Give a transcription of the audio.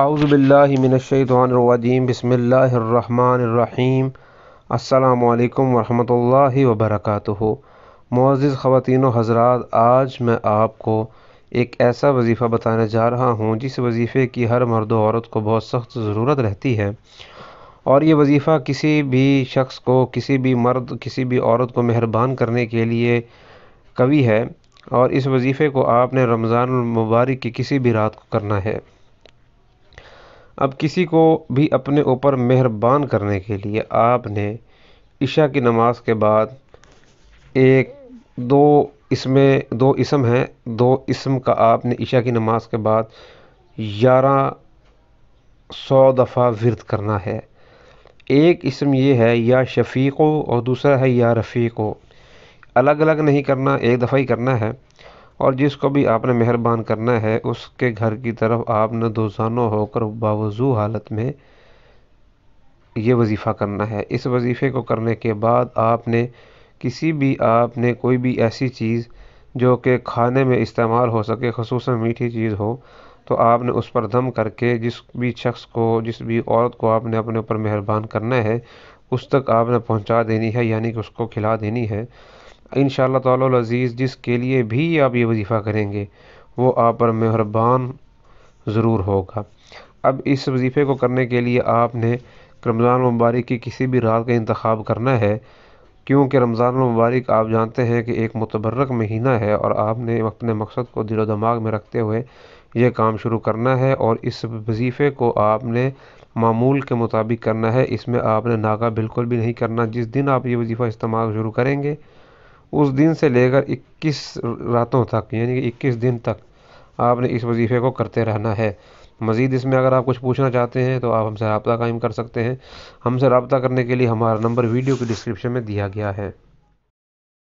आउज़बिल्लिमिनशैतवानरवादीम बसमीम अल्लाम वरहमल वबरक मोज़ ख़वान हजरात आज मैं आपको एक ऐसा वजीफ़ा बताने जा रहा हूँ जिस वजीफ़े की हर मर्द औरत को बहुत सख्त ज़रूरत रहती है और ये वजीफ़ा किसी भी शख्स को किसी भी मर्द किसी भी औरत को मेहरबान करने के लिए कवी है और इस वजीफ़े को आपने रमज़ान मुबारक की किसी भी रात को करना है अब किसी को भी अपने ऊपर मेहरबान करने के लिए आपने ईशा की नमाज के बाद एक दो इसमें दो इसम हैं दो इसम का आपने ईशा की नमाज के बाद ग्यारह सौ दफ़ा विरद करना है एक इसम ये है या शफीक़ो और दूसरा है या रफ़ीक़ो अलग अलग नहीं करना एक दफ़ा ही करना है और जिसको भी आपने मेहरबान करना है उसके घर की तरफ आपने दोजानों होकर बावजू हालत में ये वजीफ़ा करना है इस वजीफ़े को करने के बाद आपने किसी भी आपने कोई भी ऐसी चीज़ जो कि खाने में इस्तेमाल हो सके खसूस मीठी चीज़ हो तो आपने उस पर दम करके जिस भी शख्स को जिस भी औरत को आपने अपने ऊपर मेहरबान करना है उस तक आपने पहुंचा देनी है यानी कि उसको खिला देनी है इन तज़ीज़ जिसके लिए भी आप ये वजीफ़ा करेंगे वो आप पर मेहरबान ज़रूर होगा अब इस वजीफ़े को करने के लिए आपने रमज़ान मुबारक की किसी भी रात का इंतखब करना है क्योंकि रमज़ान मुबारक आप जानते हैं कि एक मतबरक महीना है और आपने अपने मकसद को दिलो दमाग में रखते हुए यह काम शुरू करना है और इस वजीफ़े को आपने मामूल के मुताबिक करना है इसमें आपने नागा बिल्कुल भी नहीं करना जिस दिन आप ये वजीफ़ा इस्तेमाल शुरू करेंगे उस दिन से लेकर 21 रातों तक यानी कि 21 दिन तक आपने इस वजीफ़े को करते रहना है मज़ीद इसमें अगर आप कुछ पूछना चाहते हैं तो आप हमसे रबता कायम कर सकते हैं हमसे रबता करने के लिए हमारा नंबर वीडियो की डिस्क्रिप्शन में दिया गया है